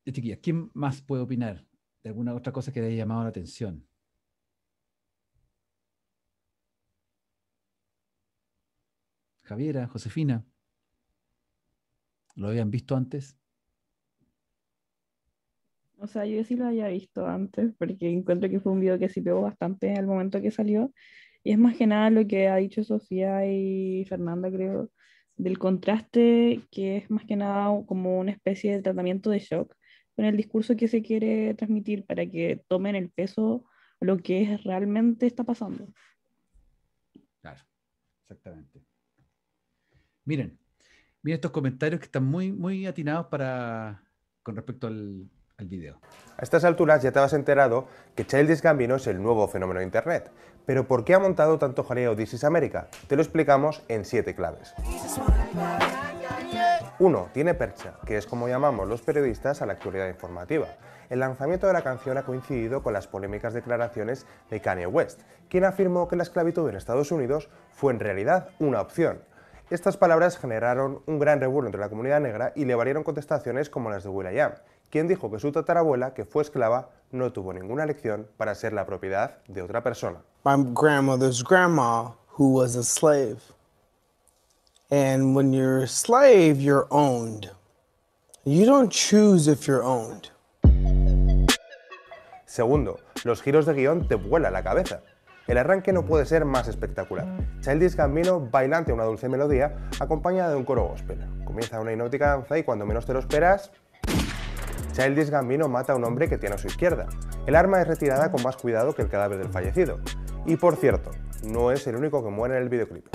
Eh, ¿quién más puede opinar de alguna otra cosa que le haya llamado la atención? Javiera, Josefina. ¿Lo habían visto antes? O sea, yo sí lo había visto antes, porque encuentro que fue un video que sí pegó bastante al momento que salió. Y es más que nada lo que ha dicho Sofía y Fernanda, creo, del contraste, que es más que nada como una especie de tratamiento de shock con el discurso que se quiere transmitir para que tomen el peso lo que realmente está pasando. Claro, exactamente. Miren, Miren estos comentarios que están muy, muy atinados para, con respecto al, video. A estas alturas ya te has enterado que Childish Gambino es el nuevo fenómeno de Internet. Pero ¿por qué ha montado tanto jaleo This is America? Te lo explicamos en siete claves. 1. Tiene percha, que es como llamamos los periodistas a la actualidad informativa. El lanzamiento de la canción ha coincidido con las polémicas declaraciones de Kanye West, quien afirmó que la esclavitud en Estados Unidos fue en realidad una opción, estas palabras generaron un gran revuelo entre la comunidad negra y le valieron contestaciones como las de Will.i.am, quien dijo que su tatarabuela, que fue esclava, no tuvo ninguna lección para ser la propiedad de otra persona. My grandma, who was a slave. And when you're a slave, you're owned. You don't choose if you're owned. Segundo, los giros de guión te vuelan la cabeza. El arranque no puede ser más espectacular. Childish Gambino bailante ante una dulce melodía acompañada de un coro gospel. Comienza una hipnótica danza y cuando menos te lo esperas... Childish Gambino mata a un hombre que tiene a su izquierda. El arma es retirada con más cuidado que el cadáver del fallecido. Y por cierto, no es el único que muere en el videoclip.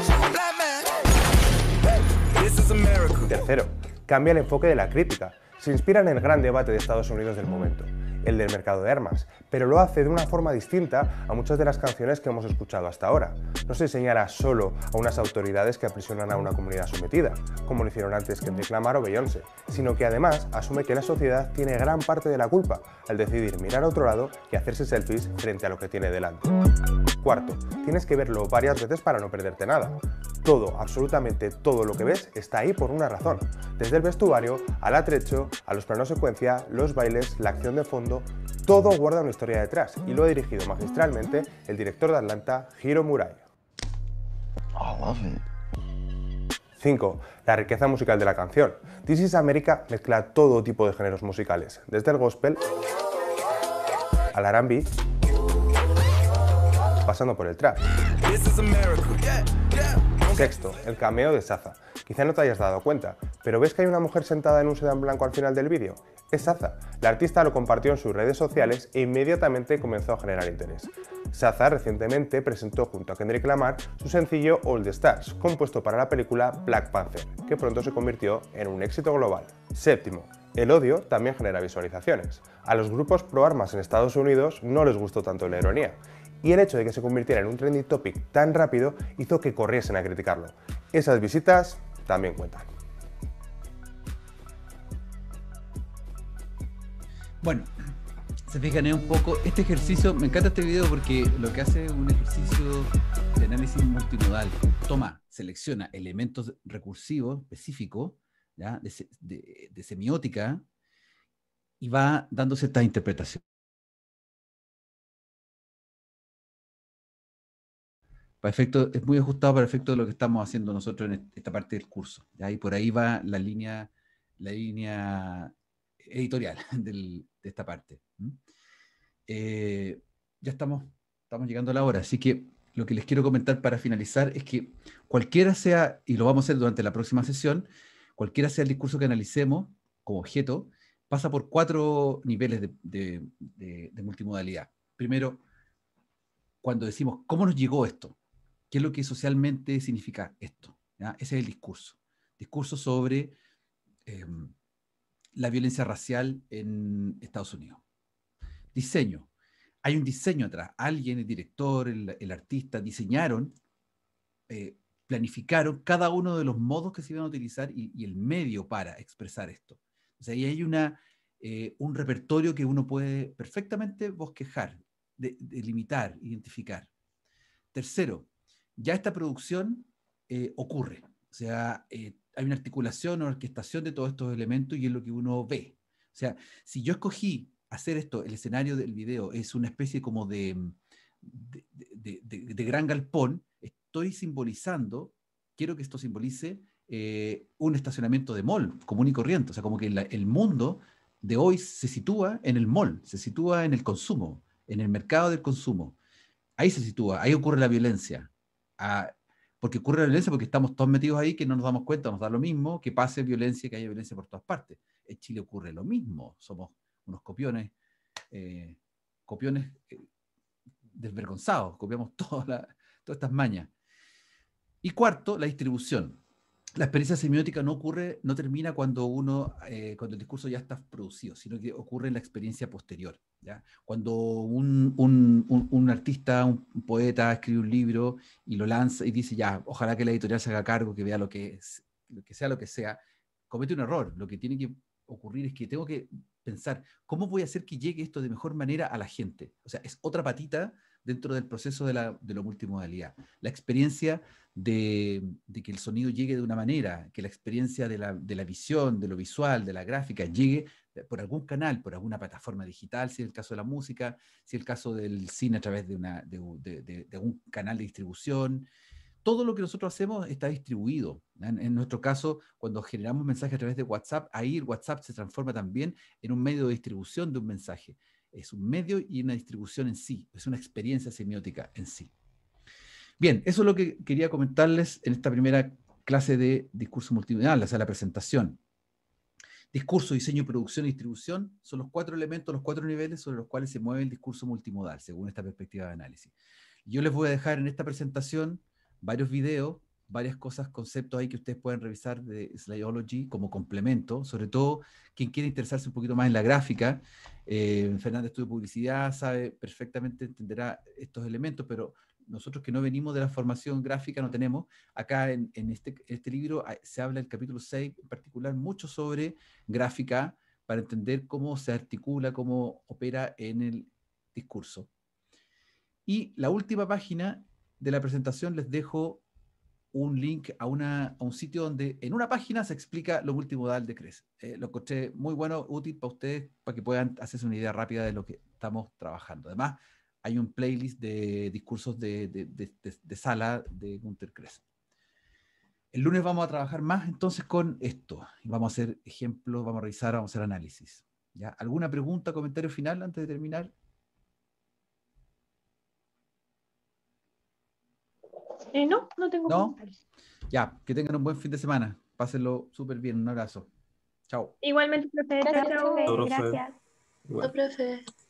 Tercero, cambia el enfoque de la crítica. Se inspira en el gran debate de Estados Unidos del momento el del mercado de armas, pero lo hace de una forma distinta a muchas de las canciones que hemos escuchado hasta ahora. No se señala solo a unas autoridades que aprisionan a una comunidad sometida, como lo hicieron antes que Lamar o Beyoncé, sino que además asume que la sociedad tiene gran parte de la culpa al decidir mirar a otro lado y hacerse selfies frente a lo que tiene delante. Cuarto, tienes que verlo varias veces para no perderte nada. Todo, absolutamente todo lo que ves está ahí por una razón, desde el vestuario, al atrecho, a los planos secuencia, los bailes, la acción de fondo todo guarda una historia detrás y lo ha dirigido magistralmente el director de Atlanta, Hiro Murai. 5. La riqueza musical de la canción. This is America mezcla todo tipo de géneros musicales, desde el gospel al R&B, pasando por el trap. Sexto, el cameo de Saza, Quizá no te hayas dado cuenta, pero ¿ves que hay una mujer sentada en un sedán blanco al final del vídeo? Es Saza. La artista lo compartió en sus redes sociales e inmediatamente comenzó a generar interés. Saza recientemente presentó junto a Kendrick Lamar su sencillo All the Stars, compuesto para la película Black Panther, que pronto se convirtió en un éxito global. Séptimo, el odio también genera visualizaciones. A los grupos pro armas en Estados Unidos no les gustó tanto la ironía, y el hecho de que se convirtiera en un trending topic tan rápido hizo que corriesen a criticarlo. Esas visitas también cuenta. Bueno, se fijan un poco, este ejercicio, me encanta este video porque lo que hace es un ejercicio de análisis multimodal. Toma, selecciona elementos recursivos específicos de, semiótica y va dándose esta interpretación. para efecto, es muy ajustado para efecto de lo que estamos haciendo nosotros en esta parte del curso. Y por ahí va la línea, la línea editorial de esta parte. Eh, ya estamos, llegando a la hora, así que lo que les quiero comentar para finalizar es que cualquiera sea, y lo vamos a hacer durante la próxima sesión, cualquiera sea el discurso que analicemos como objeto, pasa por cuatro niveles de multimodalidad. Primero, cuando decimos, ¿cómo nos llegó esto? qué es lo que socialmente significa esto. Ese es el discurso. Discurso sobre em, la violencia racial en Estados Unidos. Diseño. Hay un diseño atrás. Alguien, el director, el, artista, diseñaron, eh, planificaron cada uno de los modos que se iban a utilizar y, el medio para expresar esto. O sea, ahí hay una, eh, un repertorio que uno puede perfectamente bosquejar, delimitar, identificar. Tercero, ya esta producción eh, ocurre. O sea, eh, hay una articulación, o orquestación de todos estos elementos y es lo que uno ve. O sea, si yo escogí hacer esto, el escenario del video es una especie como de, mm, de, gran galpón, estoy simbolizando, quiero que esto simbolice eh, un estacionamiento de mall común y corriente. O sea, como que el mundo de hoy se sitúa en el mall, se sitúa en el consumo, en el mercado del consumo. Ahí se sitúa, ahí ocurre la violencia, porque ocurre la violencia porque estamos todos metidos ahí que no nos damos cuenta, nos da lo mismo, que pase violencia, que haya violencia por todas partes. En Chile ocurre lo mismo, somos unos copiones, eh, copiones eh, desvergonzados, copiamos todas todas estas mañas. Y cuarto, la distribución la experiencia semiótica no ocurre, no termina cuando uno, eh, cuando el discurso ya está producido, sino que ocurre en la experiencia posterior. ¿ya? Cuando un, artista, un poeta escribe un libro y lo lanza y dice, ya, ojalá que la editorial se haga cargo, que vea lo que, lo que sea lo que sea, comete un error. Lo que tiene que ocurrir es que tengo que pensar, ¿cómo voy a hacer que llegue esto de mejor manera a la gente? O sea, es otra patita dentro del proceso de la, de la multimodalidad. La experiencia de, que el sonido llegue de una manera, que la experiencia de la, visión, de lo visual, de la gráfica, llegue por algún canal, por alguna plataforma digital, si es el caso de la música, si es el caso del cine a través de, un canal de distribución. Todo lo que nosotros hacemos está distribuido. en, nuestro caso, cuando generamos mensajes a través de WhatsApp, ahí el WhatsApp se transforma también en un medio de distribución de un mensaje. Es un medio y una distribución en sí, es una experiencia semiótica en sí. Bien, eso es lo que quería comentarles en esta primera clase de discurso multimodal, o sea, la presentación. Discurso, diseño, producción y distribución son los cuatro elementos, los cuatro niveles sobre los cuales se mueve el discurso multimodal, según esta perspectiva de análisis. Yo les voy a dejar en esta presentación varios videos, varias cosas, conceptos ahí que ustedes pueden revisar de Slideology como complemento, sobre todo quien quiera interesarse un poquito más en la gráfica. Eh, Fernández estudia publicidad, sabe perfectamente, entenderá estos elementos, pero nosotros que no venimos de la formación gráfica, no tenemos. Acá en, este, este, libro ah, se habla, el capítulo 6 en particular, mucho sobre gráfica para entender cómo se articula, cómo opera en el discurso. Y la última página de la presentación les dejo un link a, una, a un sitio donde en una página se explica lo multimodal de CRES. Eh, lo encontré muy bueno, útil para ustedes, para que puedan hacerse una idea rápida de lo que estamos trabajando. Además, hay un playlist de discursos de, sala de Gunter Kress. El lunes vamos a trabajar más entonces con esto. Vamos a hacer ejemplos, vamos a revisar, vamos a hacer análisis. ¿ya? ¿Alguna pregunta, comentario final antes de terminar? Eh, no, no tengo comentarios. Ya, que tengan un buen fin de semana. Pásenlo súper bien. Un abrazo. Chao. Igualmente, profe. Gracias. Chao. Gracias.